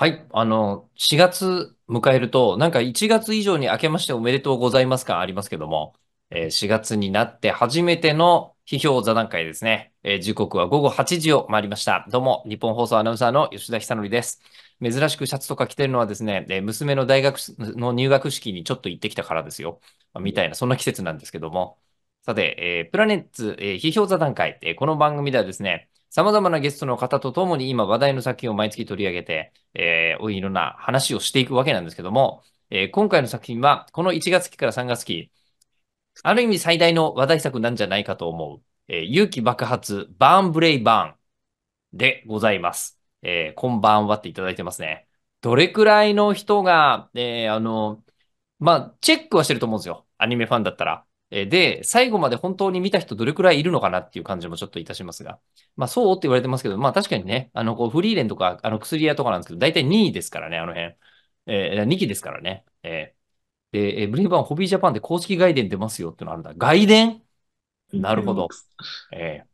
はい。あの、4月迎えると、なんか1月以上に明けましておめでとうございます感ありますけども、えー、4月になって初めての批評座談会ですね。えー、時刻は午後8時を回りました。どうも、日本放送アナウンサーの吉田久典です。珍しくシャツとか着てるのはですね、えー、娘の大学の入学式にちょっと行ってきたからですよ。みたいな、そんな季節なんですけども。さて、えー、プラネッツ、えー、批評座談会、って、この番組ではですね、様々なゲストの方とともに今話題の作品を毎月取り上げて、えー、いろんな話をしていくわけなんですけども、えー、今回の作品は、この1月期から3月期、ある意味最大の話題作なんじゃないかと思う、えー、勇気爆発、バーンブレイバーンでございます。えー、こんばんはっていただいてますね。どれくらいの人が、えー、あの、まあ、チェックはしてると思うんですよ。アニメファンだったら。で、最後まで本当に見た人どれくらいいるのかなっていう感じもちょっといたしますが。まあそうって言われてますけど、まあ確かにね、あの、こうフリーレンとか、あの薬屋とかなんですけど、大体2位ですからね、あの辺。えー、2期ですからね。えー、で、えー、ブレイバーンホビージャパンで公式外伝出ますよってのあるんだ。外伝なるほど。えー、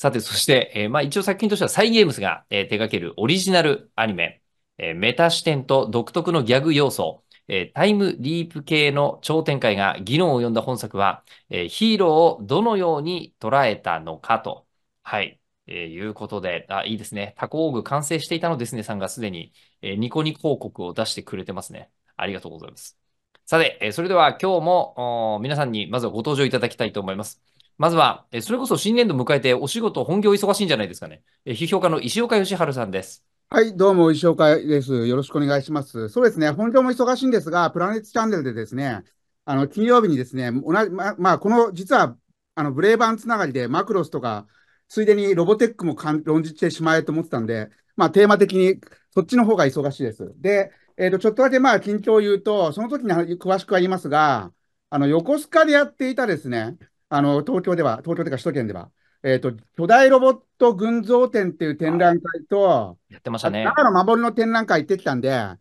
さて、そして、えー、まあ一応作品としてはサイゲームスが、えー、手掛けるオリジナルアニメ、えー、メタ視点と独特のギャグ要素、えー、タイムリープ系の超展開が議論を呼んだ本作は、えー、ヒーローをどのように捉えたのかと、はい、えー、いうことで、あ、いいですね。タコオーグ完成していたのですねさんがすでに、えニコニコ広告を出してくれてますね。ありがとうございます。さて、えそれでは今日も皆さんにまずはご登場いただきたいと思います。まずは、えそれこそ新年度迎えてお仕事、本業忙しいんじゃないですかね。え批評家の石岡義治さんです。はい、どうも、石岡です。よろしくお願いします。そうですね、本業も忙しいんですが、プラネットチャンネルでですね、あの、金曜日にですね、同じ、ま、まあ、この、実は、あの、ブレイバンつながりで、マクロスとか、ついでにロボテックも論じてしまえと思ってたんで、まあ、テーマ的に、そっちの方が忙しいです。で、えっ、ー、と、ちょっとだけまあ、近況を言うと、その時に詳しくは言いますが、あの、横須賀でやっていたですね、あの、東京では、東京というか首都圏では、えっ、ー、と、巨大ロボット群像展っていう展覧会と、やってましたね。中の守の展覧会行ってきたんで、ちょっ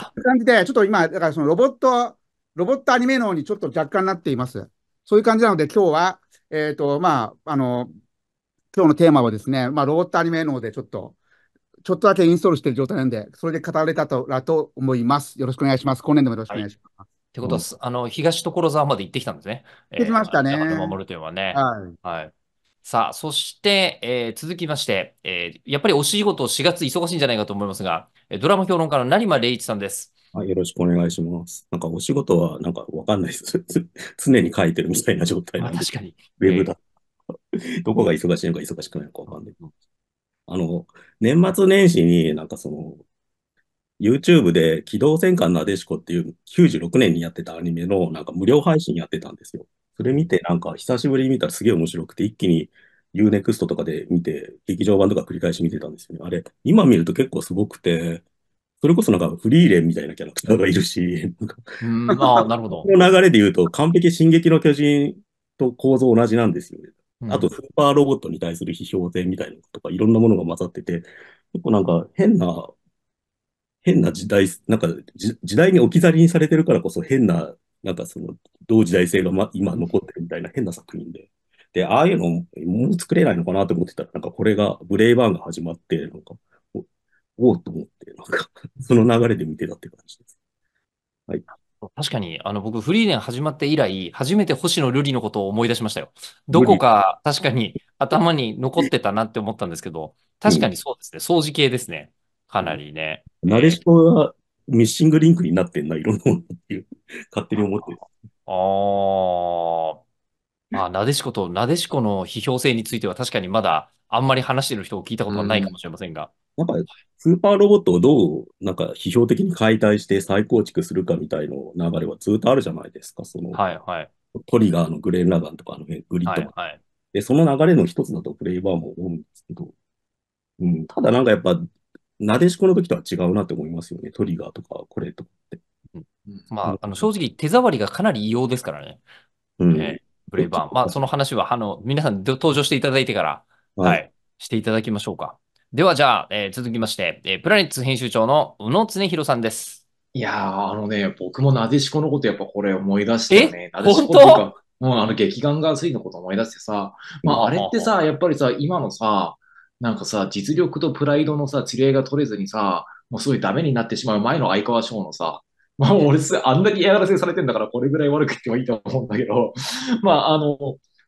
とそういう感じで、ちょっと今、だからそのロボット、ロボットアニメ脳にちょっと若干なっています。そういう感じなので、今日は、えっ、ー、と、まあ、あの、今日のテーマはですね、まあ、ロボットアニメ脳でちょっと、ちょっとだけインストールしてる状態なんで、それで語られたとらと思います。よろしくお願いします。今年度もよろしくお願いします。はいってことです、うん、あの東所沢まで行ってきたんですね。行ってきましたね。えー、守るというのはね。はい。はいさあ、そして、えー、続きまして、えー、やっぱりお仕事4月忙しいんじゃないかと思いますが、ドラマ評論家の成間礼一さんです。はい、よろしくお願いします。なんかお仕事はなんかわかんないです。常に書いてるみたいな状態なんで。確かに。ウェブだ。えー、どこが忙しいのか忙しくないのかわかんない。あの、年末年始になんかその、YouTube で機動戦艦なでしこっていう96年にやってたアニメのなんか無料配信やってたんですよ。それ見て、なんか、久しぶりに見たらすげえ面白くて、一気に UNEXT とかで見て、劇場版とか繰り返し見てたんですよね。あれ、今見ると結構すごくて、それこそなんかフリーレンみたいなキャラクターがいるし、ああ なるほど。この流れで言うと、完璧進撃の巨人と構造同じなんですよね。うん、あと、スーパーロボットに対する批評点みたいなとか、いろんなものが混ざってて、結構なんか変な、変な時代、なんか時代に置き去りにされてるからこそ変ななんかその、同時代性が、ま、今残ってるみたいな変な作品で。で、ああいうのもう作れないのかなと思ってたら、なんかこれが、ブレイバーンが始まって、なんか、おおと思って、なんか その流れで見てたって感じです。はい。確かに、あの、僕、フリーレン始まって以来、初めて星野瑠璃のことを思い出しましたよ。どこか、確かに頭に残ってたなって思ったんですけど、確かにそうですね。掃除系ですね。かなりね。なれしこがミッシングリンクになってんな、いろんなものっていう、勝手に思ってる。ああ。まあ、なでしこと、なでしこの批評性については確かにまだあんまり話してる人を聞いたことはないかもしれませんが。うん、なんか、スーパーロボットをどう、なんか、批評的に解体して再構築するかみたいな流れはずっとあるじゃないですか。その、はいはい、トリガーのグレーン・ラガンとか、のグリッド、はいはい、で、その流れの一つだとフレイバーも思うんですけど、うん、ただなんかやっぱ、なでしこの時とは違うなって思いますよね。トリガーとか、これとかって。まあ、あの正直、手触りがかなり異様ですからね。うん、ねブレイバー。まあ、その話は、あの、皆さん登場していただいてから、はい、はい、していただきましょうか。では、じゃあ、えー、続きまして、えー、プラネッツ編集長の宇野恒弘さんです。いやー、あのね、僕もなでしこのことやっぱこれ思い出してね。なでしこっていうか、もうあの劇眼がいのこと思い出してさ、まあ、あれってさ、やっぱりさ、今のさ、なんかさ、実力とプライドのさ、釣り合いが取れずにさ、もうすごいダメになってしまう前の相川翔のさ、まあ俺す、あんだけ嫌がらせされてんだから、これぐらい悪く言ってもいいと思うんだけど、まああの、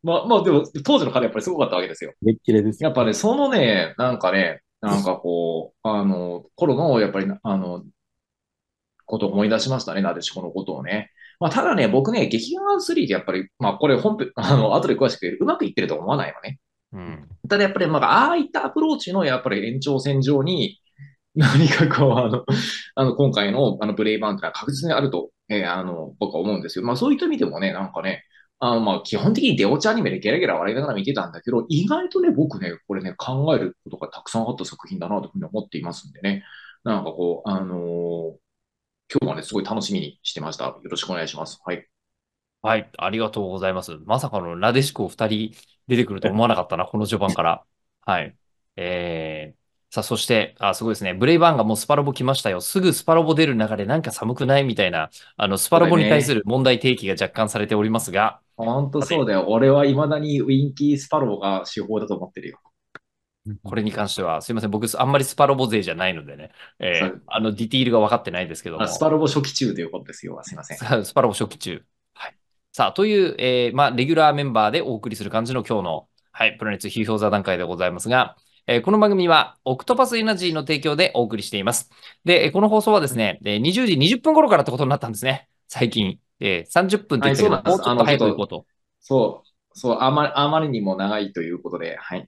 まあまあでも、当時の彼やっぱりすごかったわけですよ。めっきれです。やっぱね、そのね、なんかね、なんかこう、あの、頃の、やっぱり、あの、ことを思い出しましたね、なでしこのことをね。まあ、ただね、僕ね、劇画3でやっぱり、まあ、これ本編、あの、後で詳しくうまくいってると思わないのね。うん、ただやっぱり、まあ、ああいったアプローチのやっぱり延長線上に、何かこう、あの、あの今回のあのブレイバンってのは確実にあると、えー、あの、僕は思うんですよ。まあそういった意味でもね、なんかね、あまあ基本的に出落ちアニメでゲラゲラ笑いながら見てたんだけど、意外とね、僕ね、これね、考えることがたくさんあった作品だなというふうに思っていますんでね。なんかこう、あのー、今日はね、すごい楽しみにしてました。よろしくお願いします。はい。はい、ありがとうございます。まさかのラデシコ2人出てくると思わなかったな、この序盤から。はい。えー、さあ、そして、あ、すごいですね。ブレイバーンがもうスパロボ来ましたよ。すぐスパロボ出る中でなんか寒くないみたいな、あの、スパロボに対する問題提起が若干されておりますが。本当そうだよ。俺はいまだにウィンキースパロボが手法だと思ってるよ。これに関しては、すいません、僕、あんまりスパロボ勢じゃないのでね、えー、あのディティールが分かってないですけどスパロボ初期中ということですよ、すいません。スパロボ初期中。さあ、という、えー、まあ、レギュラーメンバーでお送りする感じの今日の、はい、プラネッツ批評座談会でございますが、えー、この番組は、オクトパスエナジーの提供でお送りしています。で、この放送はですね、20時20分頃からってことになったんですね、最近。えー、30分って言ってもうちょっと早くこうと。そう、そうあまり、あまりにも長いということで、はい、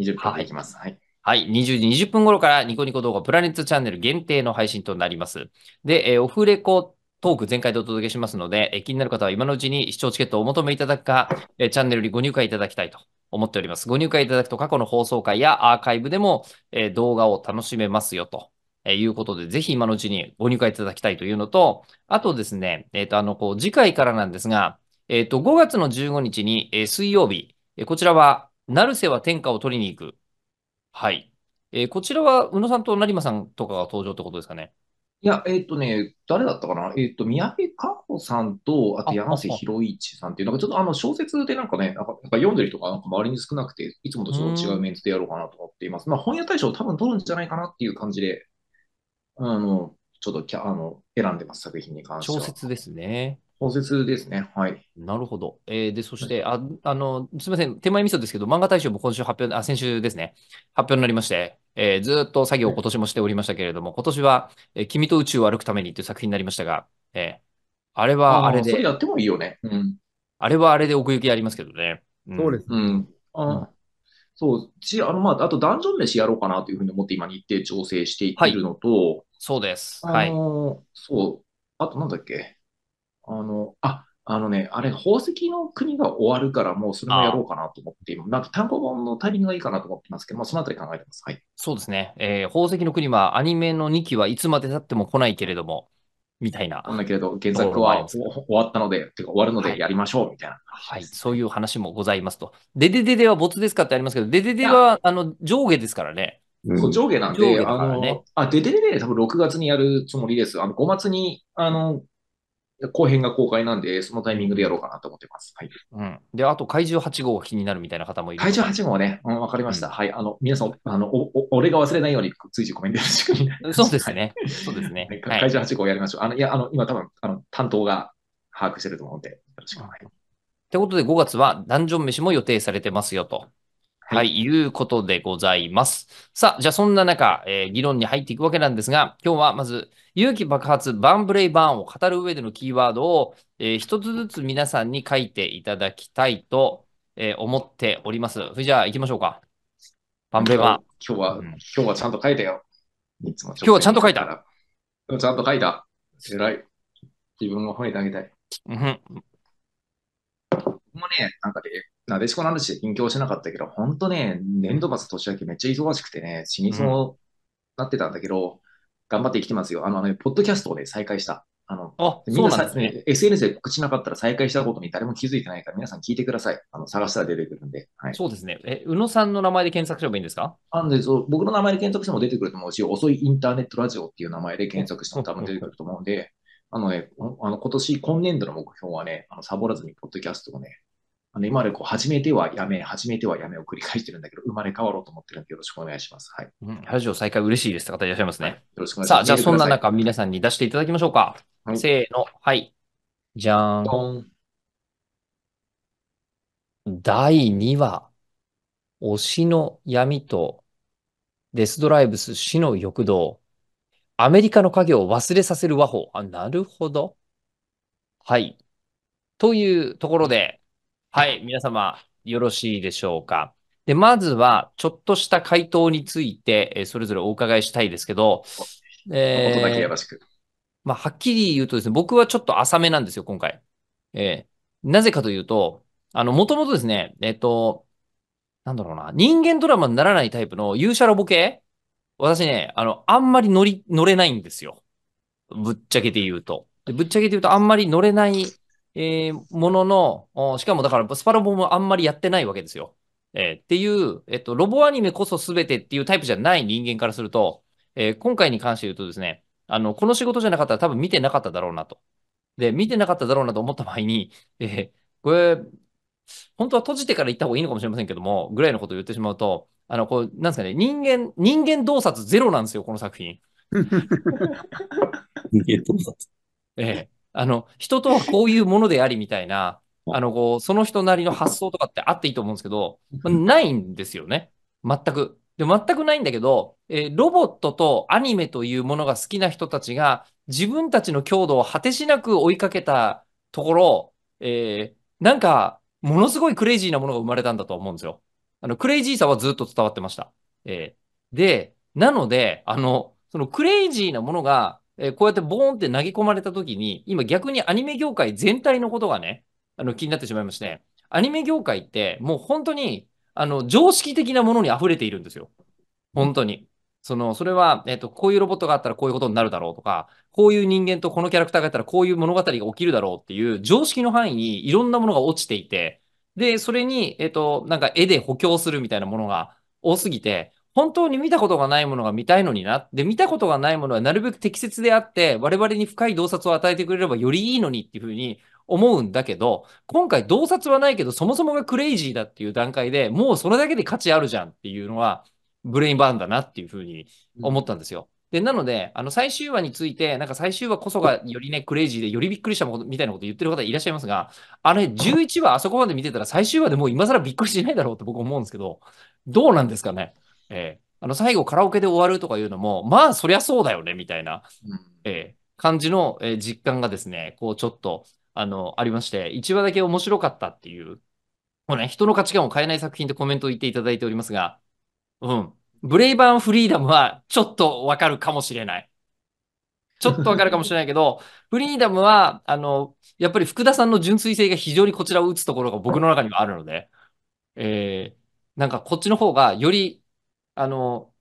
20分でいきます。はい、はいはい。20時20分頃からニコニコ動画プラネットチャンネル限定の配信となります。で、えー、オフレコトーク全開でお届けしますので、え気になる方は今のうちに視聴チケットをお求めいただくか、えチャンネルにご入会いただきたいと思っております。ご入会いただくと過去の放送回やアーカイブでも、え動画を楽しめますよと。えいうことで、ぜひ今のうちにご入会いただきたいというのと、あとですね、えっ、ー、と、あの、こう、次回からなんですが、えっ、ー、と、5月の15日に、えー、水曜日、えこちらは、成瀬は天下を取りに行く。はい。えこちらは、宇野さんと成馬さんとかが登場ってことですかね。いや、えっ、とね、誰だったかなえっ、と、宮部佳穂さんと、あと山瀬あ一さんっていう、なんかちょっとあの小説でなんかね、なんかなんか読んでる人がなんか周りに少なくて、いつもとちょっと違うメンツでやろうかなと思っています。まあ、本屋大賞多分取るんじゃないかなっていう感じで、あの、ちょっとキャあの選んでます、作品に関しては。説ですね。小説ですね。はい。なるほど。えー、で、そして、あ、あの、すみません。手前味噌ですけど、漫画大賞も今週発表、あ、先週ですね。発表になりまして、えー、ずっと作業を今年もしておりましたけれども、今年は、えー、君と宇宙を歩くためにという作品になりましたが、えー、あれはあれで。それやってもいいよね。うん。あれはあれで奥行きありますけどね。うん、そうですね。うん。あ、そう、ち、あの、まあ、あとダンジョン飯やろうかなというふうに思って今日程調整していっているのと、はい、そうです。はい。そう、あとなんだっけ、あの、あ、あのね、あれ、宝石の国が終わるから、もうそれもやろうかなと思って、今、なんか単行本のタイミングがいいかなと思ってますけど、まあ、そのあたり考えてます。はい。そうですね。えー、宝石の国は、アニメの2期はいつまでたっても来ないけれども、みたいな。なんだけれど、原作は終わったので、てか終わるのでやりましょう、みたいな、はい。はい、そういう話もございますと。ででででは没ですかってありますけど、でででは、あの、上下ですからね。そう、上下なんで、ね、あの、あ、デデデで多分6月にやるつもりです。あの、5月に、あの、後編が公開なんで、そのタイミングでやろうかなと思ってます。はい。うん。で、あと、怪獣8号が気になるみたいな方もいる。怪獣8号はね。うん、わかりました。うん、はい。あの、皆さん、あの、お、お俺が忘れないように、ついコメントよろしく そうですね。そうですね。怪獣8号やりましょう。あの、いや、あの、今多分、あの、担当が把握してると思うんで、よろしくお願いします。ってことで、5月はダンジョン飯も予定されてますよと。はい、いうことでございます。さあ、じゃあそんな中、えー、議論に入っていくわけなんですが、今日はまず、勇気爆発、バンブレイバーンを語る上でのキーワードを、えー、一つずつ皆さんに書いていただきたいと、えー、思っております。それじゃあ行きましょうか。バンブレイバーン。今日は、今日はちゃんと書いたよ。いつも今日はちゃんと書いた。ちゃんと書いた。らい。自分を褒めてあげたい。うん。もうね、なんかで、ね、なでしこの話で勉強しなかったけど、本当ね、年度末年明けめっちゃ忙しくてね、死にそうなってたんだけど、頑張って生きてますよ。あの、ね、ポッドキャストをね、再開した。あの、あなんですね、SNS で告知なかったら再開したことに誰も気づいてないから皆さん聞いてください。あの、探したら出てくるんで。はい。そうですね。え、宇野さんの名前で検索すればいいんですかあのそう、僕の名前で検索しても出てくると思うし、遅いインターネットラジオっていう名前で検索しても多分出てくると思うんで、あのね、あの今年、今年度の目標はね、あのサボらずにポッドキャストをね、あの今までこう始めてはやめ、始めてはやめを繰り返してるんだけど、生まれ変わろうと思ってるんで、よろしくお願いします。はい。うん、ラジオ再開嬉しいです方いらっしゃいますね。よろしくお願いします。さあ、じゃあそんな中、皆さんに出していただきましょうか。はい、せーの、はい。じゃーん。第2話、推しの闇とデスドライブス死の欲動、アメリカの影を忘れさせる和法。あ、なるほど。はい。というところで、はい、皆様、よろしいでしょうか。で、まずは、ちょっとした回答について、えそれぞれお伺いしたいですけど、えー、音だけよろしく。まあ、はっきり言うとですね、僕はちょっと浅めなんですよ、今回。えー、なぜかというと、あの、もともとですね、えっ、ー、と、なんだろうな、人間ドラマにならないタイプの勇者ロボ系私ね、あの、あんまり乗り、乗れないんですよ。ぶっちゃけて言うと。でぶっちゃけて言うと、あんまり乗れないえー、ものの、しかもだからスパロボもあんまりやってないわけですよ。えー、っていう、えっと、ロボアニメこそ全てっていうタイプじゃない人間からすると、えー、今回に関して言うとですね、あの、この仕事じゃなかったら多分見てなかっただろうなと。で、見てなかっただろうなと思った場合に、えこれ、本当は閉じてから行った方がいいのかもしれませんけども、ぐらいのことを言ってしまうと、あの、こう、なんですかね、人間、人間洞察ゼロなんですよ、この作品。人間洞察。ええ。あの、人とはこういうものでありみたいな、あの、こう、その人なりの発想とかってあっていいと思うんですけど、まあ、ないんですよね。全く。で、全くないんだけど、えー、ロボットとアニメというものが好きな人たちが、自分たちの強度を果てしなく追いかけたところ、えー、なんか、ものすごいクレイジーなものが生まれたんだと思うんですよ。あの、クレイジーさはずっと伝わってました。えー、で、なので、あの、そのクレイジーなものがえー、こうやってボーンって投げ込まれた時に、今逆にアニメ業界全体のことがね、あの気になってしまいまして、アニメ業界ってもう本当に、あの、常識的なものに溢れているんですよ。本当に。その、それは、えっ、ー、と、こういうロボットがあったらこういうことになるだろうとか、こういう人間とこのキャラクターがったらこういう物語が起きるだろうっていう常識の範囲にいろんなものが落ちていて、で、それに、えっ、ー、と、なんか絵で補強するみたいなものが多すぎて、本当に見たことがないものが見たいのにな。で、見たことがないものはなるべく適切であって、我々に深い洞察を与えてくれればよりいいのにっていうふうに思うんだけど、今回洞察はないけど、そもそもがクレイジーだっていう段階でもうそれだけで価値あるじゃんっていうのは、ブレインバーンだなっていうふうに思ったんですよ。うん、で、なので、あの、最終話について、なんか最終話こそがよりね、クレイジーで、よりびっくりしたみたいなこと言ってる方いらっしゃいますが、あれ、11話あそこまで見てたら最終話でもう今更びっくりしないだろうって僕思うんですけど、どうなんですかねえー、あの最後カラオケで終わるとかいうのも、まあそりゃそうだよね、みたいな、うん、えー、感じの、えー、実感がですね、こうちょっと、あの、ありまして、一話だけ面白かったっていう、もうね、人の価値観を変えない作品とコメントを言っていただいておりますが、うん。ブレイバーフリーダムはちょっとわかるかもしれない。ちょっとわかるかもしれないけど、フリーダムは、あの、やっぱり福田さんの純粋性が非常にこちらを打つところが僕の中にはあるので、えー、なんかこっちの方がよりあの、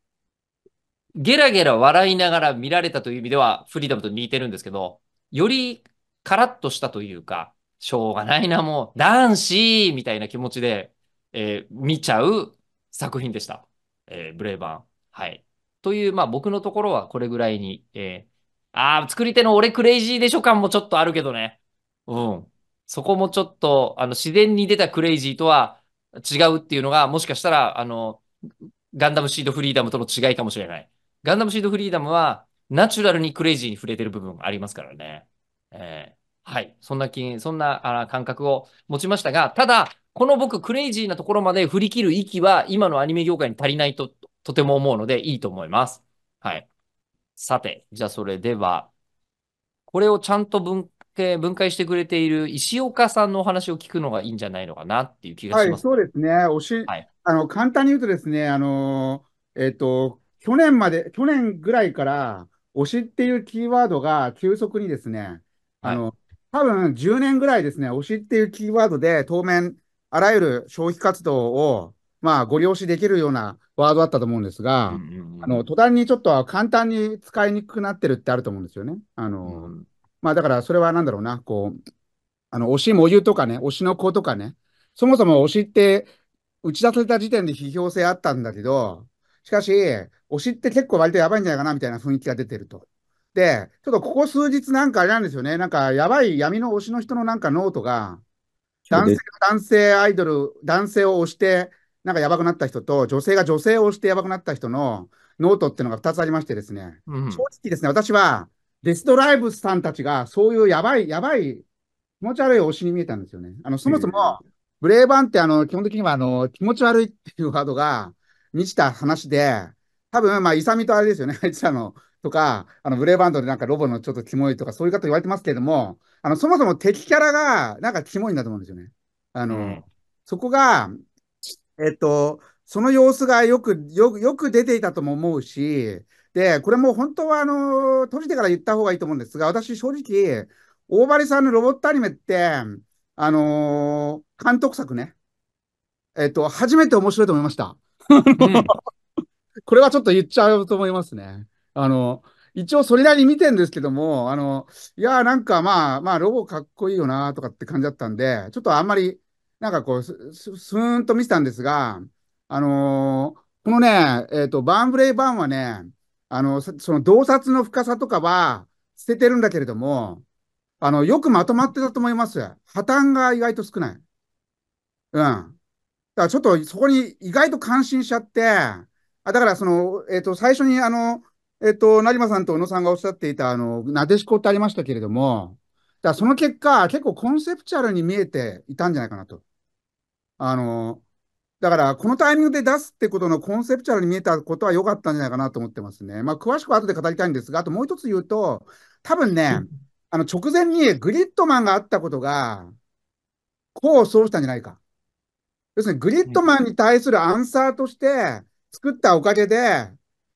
ゲラゲラ笑いながら見られたという意味では、フリーダムと似てるんですけど、よりカラッとしたというか、しょうがないな、もう、男子みたいな気持ちで、えー、見ちゃう作品でした。えー、ブレイバン。はい。という、まあ僕のところはこれぐらいに、えー、ああ、作り手の俺クレイジーでしょ感もちょっとあるけどね。うん。そこもちょっと、あの、自然に出たクレイジーとは違うっていうのが、もしかしたら、あの、ガンダムシードフリーダムとの違いかもしれない。ガンダムシードフリーダムは、ナチュラルにクレイジーに触れてる部分ありますからね。えー、はい。そんな気、そんな感覚を持ちましたが、ただ、この僕、クレイジーなところまで振り切る息は、今のアニメ業界に足りないと、とても思うので、いいと思います。はい。さて、じゃあそれでは、これをちゃんと文け分解してくれている石岡さんのお話を聞くのがいいんじゃないのかなっていう気がします。はい、そうですね。おし、はい、あの、簡単に言うとですね、あの、えっ、ー、と、去年まで、去年ぐらいから、推しっていうキーワードが急速にですね、あの、はい、多分10年ぐらいですね、推しっていうキーワードで当面、あらゆる消費活動を、まあ、ご利用しできるようなワードだったと思うんですが、うんうんうん、あの、途端にちょっと簡単に使いにくくなってるってあると思うんですよね。あの、うんまあだからそれはなんだろうな、こう、あの、推し模様とかね、推しの子とかね、そもそも推しって打ち出された時点で批評性あったんだけど、しかし、推しって結構割とやばいんじゃないかなみたいな雰囲気が出てると。で、ちょっとここ数日なんかあれなんですよね、なんかやばい闇の推しの人のなんかノートが、男性男性アイドル、男性を推して、なんかやばくなった人と、女性が女性を推してやばくなった人のノートっていうのが2つありましてですね、うん、正直ですね、私はデスドライブさんたちが、そういうやばい、やばい、気持ち悪い推しに見えたんですよね。あの、そもそも、ブレイバンってあの、基本的にはあの、気持ち悪いっていうワードが満ちた話で、多分、まあ、イサミとあれですよね、あいつらの、とか、あの、ブレイバンドでなんかロボのちょっとキモいとか、そういう方言われてますけれども、あの、そもそも敵キャラが、なんかキモいんだと思うんですよね。あの、うん、そこが、えっと、その様子がよく、よく、よく出ていたとも思うし、で、これも本当はあの閉じてから言った方がいいと思うんですが、私、正直、大張さんのロボットアニメって、あのー、監督作ね、えっ、と、初めて面白いと思いました。これはちょっと言っちゃうと思いますね。あの、一応それなりに見てんですけども、あの、いや、なんかまあ、まあ、ロボかっこいいよな、とかって感じだったんで、ちょっとあんまり、なんかこう、す、すーんと見てたんですが、あのー、このね、えっ、ー、と、バーンブレイバーンはね、あの、その洞察の深さとかは捨ててるんだけれども、あの、よくまとまってたと思います。破綻が意外と少ない。うん。だからちょっとそこに意外と感心しちゃって、あだからその、えっ、ー、と、最初にあの、えっ、ー、と、成馬さんと小野さんがおっしゃっていた、あの、なでしこってありましたけれども、だその結果、結構コンセプチュアルに見えていたんじゃないかなと。あの、だから、このタイミングで出すってことのコンセプチュアルに見えたことは良かったんじゃないかなと思ってますね。まあ、詳しくは後で語りたいんですが、あともう一つ言うと、多分ね、あの直前にグリッドマンがあったことが、功を奏したんじゃないか。要するに、グリッドマンに対するアンサーとして作ったおかげで、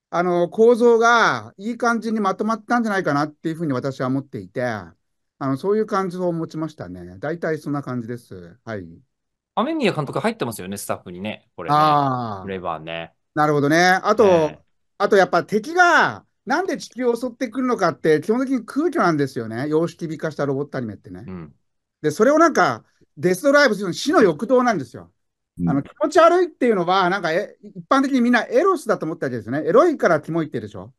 あの構造がいい感じにまとまったんじゃないかなっていうふうに私は思っていて、あのそういう感じを持ちましたね。大体そんな感じです。はい。雨宮監督入ってますよね、スタッフにね、これね、あレバーね。なるほどね。あと、ね、あとやっぱ敵が、なんで地球を襲ってくるのかって、基本的に空虚なんですよね、様式美化したロボットアニメってね。うん、で、それをなんか、デストライブするの死の欲動なんですよ。うん、あの気持ち悪いっていうのは、なんかえ一般的にみんなエロスだと思ったわけですよね。エロいからキモいってでしょ。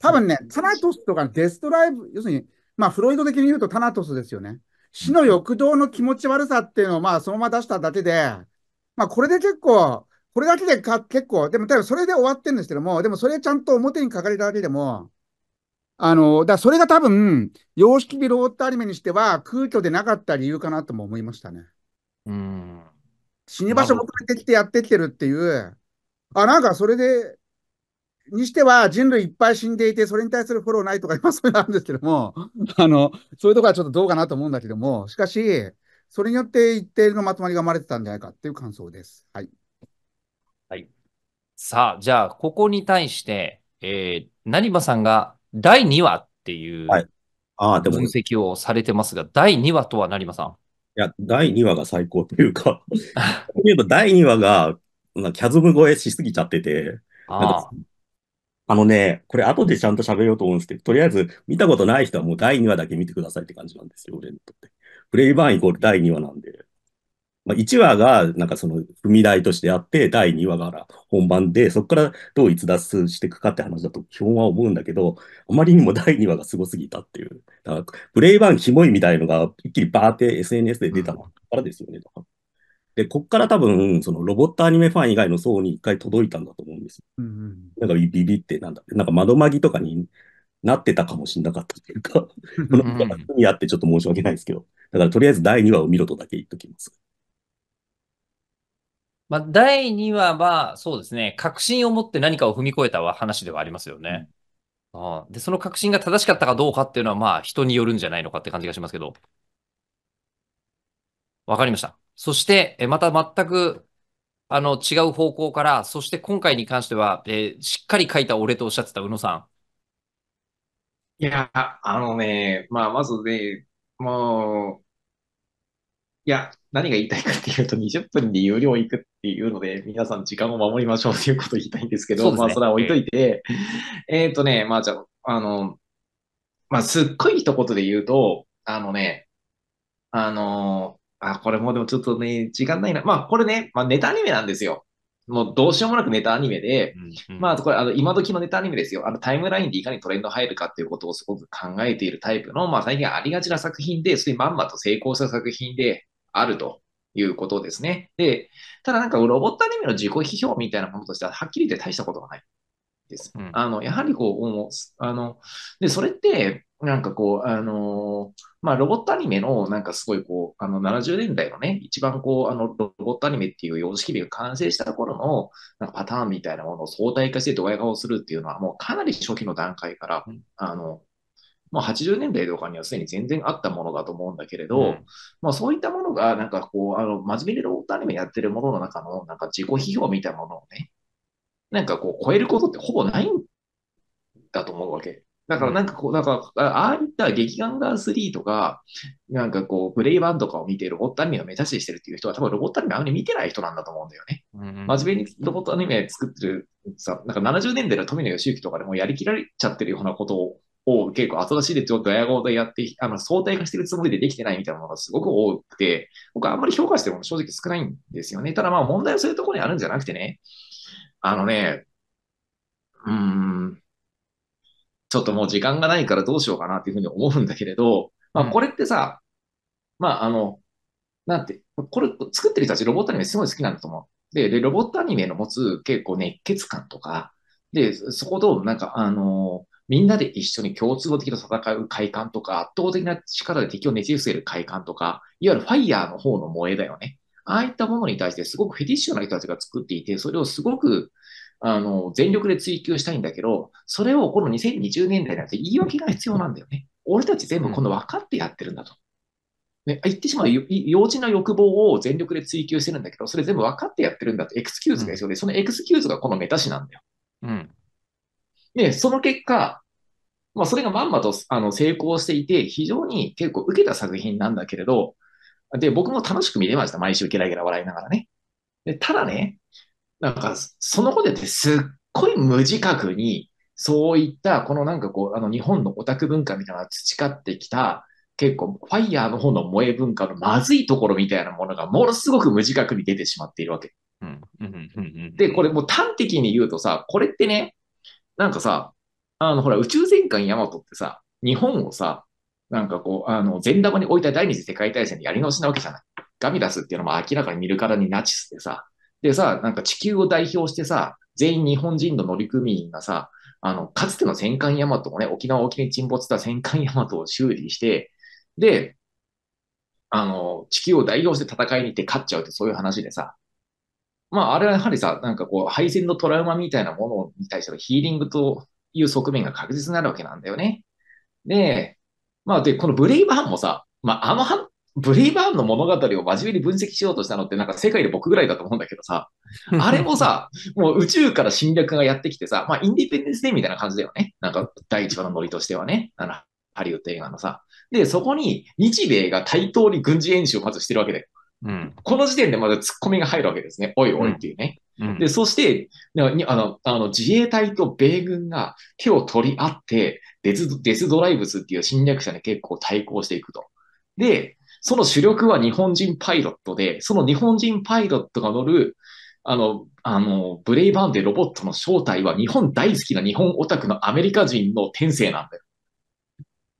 多分ね、タナトスとかデストライブ、要するに、まあ、フロイド的に言うとタナトスですよね。死の欲動の気持ち悪さっていうのをまあそのまま出しただけで、まあこれで結構、これだけでか結構、でも多分それで終わってるんですけども、でもそれちゃんと表に書かれただけでも、あの、だそれが多分、様式美ロータアニメにしては空虚でなかった理由かなとも思いましたね。うん。死に場所も変てきてやってきてるっていう、あ、なんかそれでにしては人類いっぱい死んでいて、それに対するフォローないとか、今そういうのあるんですけども、あの、そういうところはちょっとどうかなと思うんだけども、しかし、それによって一定のまとまりが生まれてたんじゃないかっていう感想です。はい。はい。さあ、じゃあ、ここに対して、えー、成馬さんが第2話っていう分析をされてますが、はい、第2話とは成馬さん。いや、第2話が最高というかとい うと第2話が、キャズム越えしすぎちゃってて、ああのね、これ後でちゃんと喋ろうと思うんですけど、とりあえず見たことない人はもう第2話だけ見てくださいって感じなんですよ、俺にとって。プレイバーンイコール第2話なんで。まあ、1話がなんかその踏み台としてあって、第2話から本番で、そこからどう逸脱していくかって話だと基本は思うんだけど、あまりにも第2話がすごすぎたっていう。だから、プレイバーンキモいみたいのが一気にバーって SNS で出たのからですよね。うんで、こっから多分、そのロボットアニメファン以外の層に一回届いたんだと思うんですよ。うんうん、なんかビビってなんだ、なんか窓まぎとかになってたかもしれなかったというか、このことがにあってちょっと申し訳ないですけど、だからとりあえず第2話を見ろとだけ言っときます。まあ、第2話は、そうですね、確信を持って何かを踏み越えた話ではありますよね。うん、あで、その確信が正しかったかどうかっていうのは、まあ、人によるんじゃないのかって感じがしますけど。わかりました。そして、また全く、あの、違う方向から、そして今回に関しては、えー、しっかり書いた俺とおっしゃってた宇野さん。いや、あのね、まあ、まずね、もう、いや、何が言いたいかっていうと、20分で有料行くっていうので、皆さん時間を守りましょうということを言いたいんですけど、ね、まあ、それは置いといて、えっ、ー、とね、まあ、じゃあ、あの、まあ、すっごい一言で言うと、あのね、あの、あ、これもうでもちょっとね、時間ないな。まあ、これね、まあ、ネタアニメなんですよ。もうどうしようもなくネタアニメで、うんうん、まあ、これ、あの、今時のネタアニメですよ。あの、タイムラインでいかにトレンド入るかっていうことをすごく考えているタイプの、まあ、最近ありがちな作品で、それまんまと成功した作品であるということですね。で、ただなんか、ロボットアニメの自己批評みたいなものとしては、はっきり言って大したことがないです。うん、あの、やはりこう、あの、で、それって、なんかこう、あのー、まあ、ロボットアニメの、なんかすごいこう、あの、70年代のね、一番こう、あの、ロボットアニメっていう様式美が完成した頃の、なんかパターンみたいなものを相対化してドヤ顔するっていうのは、もうかなり初期の段階から、あの、まあ、80年代とかにはすでに全然あったものだと思うんだけれど、うん、まあ、そういったものが、なんかこう、あの、真面目にロボットアニメやってるものの中の、なんか自己批評みたいなものをね、なんかこう、超えることってほぼないんだと思うわけ。だからなんかこう、なんか、ああいった劇団が3とか、なんかこう、プレイ版とかを見てロボットアニメを目指してしてるっていう人は、多分ロボットアニメあんまり見てない人なんだと思うんだよね。うん、真面目にロボットアニメ作ってるさ、なんか70年代の富野義行とかでもやりきられちゃってるようなことを、を結構後出しでちょっとドヤ顔でやって、あの相対化してるつもりでできてないみたいなものがすごく多くて、僕はあんまり評価しても正直少ないんですよね。ただまあ問題はそういうところにあるんじゃなくてね、あのね、うーん、ちょっともう時間がないからどうしようかなっていうふうに思うんだけれど、まあ、これってさ、うん、まあ、あの、なんて、これ作ってる人たちロボットアニメすごい好きなんだと思う。で、でロボットアニメの持つ結構熱血感とか、で、そことなんか、あの、みんなで一緒に共通の敵と戦う快感とか、圧倒的な力で敵をねじ伏せる快感とか、いわゆるファイヤーの方の萌えだよね。ああいったものに対してすごくフェティッシュな人たちが作っていて、それをすごくあの、全力で追求したいんだけど、それをこの2020年代なんて言い訳が必要なんだよね。俺たち全部この分かってやってるんだと。ね、言ってしまう、幼稚な欲望を全力で追求してるんだけど、それ全部分かってやってるんだってエクスキューズが必要で、そのエクスキューズがこのメタ詞なんだよ。うん。で、その結果、まあ、それがまんまとあの成功していて、非常に結構受けた作品なんだけれど、で、僕も楽しく見れました。毎週ゲラゲラ笑いながらね。でただね、なんか、そのことってすっごい無自覚に、そういった、このなんかこう、あの日本のオタク文化みたいなのが培ってきた、結構、ファイヤーの方の萌え文化のまずいところみたいなものが、ものすごく無自覚に出てしまっているわけ。で、これもう端的に言うとさ、これってね、なんかさ、あの、ほら、宇宙戦艦ヤマトってさ、日本をさ、なんかこう、あの、善玉に置いた第二次世界大戦でやり直しなわけじゃない。ガミラスっていうのも明らかに見るからにナチスでさ、でさ、なんか地球を代表してさ、全員日本人の乗組員がさ、あの、かつての戦艦ヤマトをね、沖縄沖に沈没した戦艦ヤマトを修理して、で、あの、地球を代表して戦いに行って勝っちゃうってそういう話でさ、まあ、あれはやはりさ、なんかこう、敗戦のトラウマみたいなものに対してのヒーリングという側面が確実になるわけなんだよね。で、まあ、で、このブレイブハンもさ、まあ、あのブリーバーンの物語を真面目に分析しようとしたのって、なんか世界で僕ぐらいだと思うんだけどさ、あれもさ、もう宇宙から侵略がやってきてさ、まあ、インディペンデンスデーみたいな感じだよね。なんか、第一話のノリとしてはね、あの、ハリウッド映画のさ。で、そこに日米が対等に軍事演習をまずしてるわけだよ。うん、この時点でまだ突っ込みが入るわけですね。おいおいっていうね。うんうん、で、そして、あの、あの自衛隊と米軍が手を取り合って、デス、デスドライブスっていう侵略者に結構対抗していくと。で、その主力は日本人パイロットで、その日本人パイロットが乗る、あの、あの、ブレイバーンでロボットの正体は日本大好きな日本オタクのアメリカ人の天性なんだよ。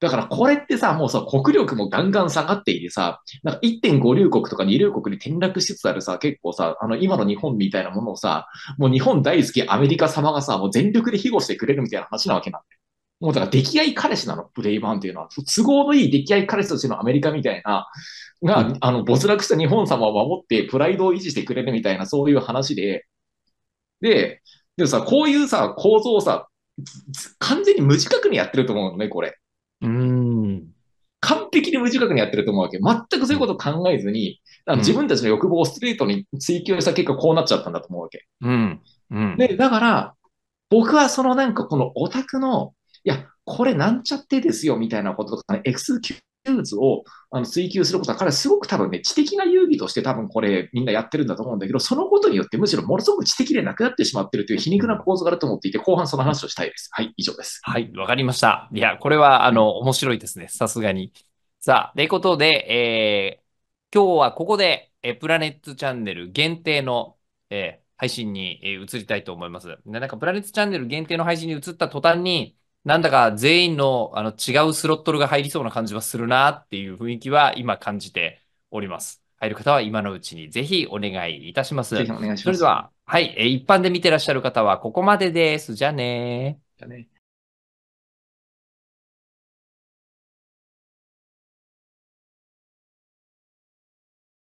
だからこれってさ、もうさ、国力もガンガン下がっていてさ、なんか1.5流国とか2流国に転落しつつあるさ、結構さ、あの今の日本みたいなものをさ、もう日本大好きアメリカ様がさ、もう全力で庇護してくれるみたいな話なわけなんだよ。もうだから出来合い彼氏なの、ブレイバーンっていうのは。都合のいい出来合い彼氏としてのアメリカみたいな、が、うん、あの、没落した日本様を守って、プライドを維持してくれるみたいな、そういう話で。で、でもさ、こういうさ、構造をさ、完全に無自覚にやってると思うのね、これ。うん。完璧に無自覚にやってると思うわけ。全くそういうこと考えずに、あの自分たちの欲望をストレートに追求した結果、こうなっちゃったんだと思うわけ。うん。うん、で、だから、僕はそのなんかこのオタクのや、これなんちゃってですよ、みたいなこととかね、エクスキューズをあの追求することは、彼はすごく多分ね、知的な遊戯として多分これみんなやってるんだと思うんだけど、そのことによってむしろものすごく知的でなくなってしまってるという皮肉な構造があると思っていて、後半その話をしたいです。はい、以上です。はい、わかりました。いや、これはあの、面白いですね。さすがに。さあ、ということで、えー、今日はここで、えプラネットチャンネル限定の、えー、配信に、え移りたいと思います。なんかプラネットチャンネル限定の配信に移った途端に、なんだか全員のあの違うスロットルが入りそうな感じはするなっていう雰囲気は今感じております。入る方は今のうちにぜひお願いいたします。ぜひお願いします。それでは、はい、え一般で見てらっしゃる方はここまでです。じゃあねじゃあね。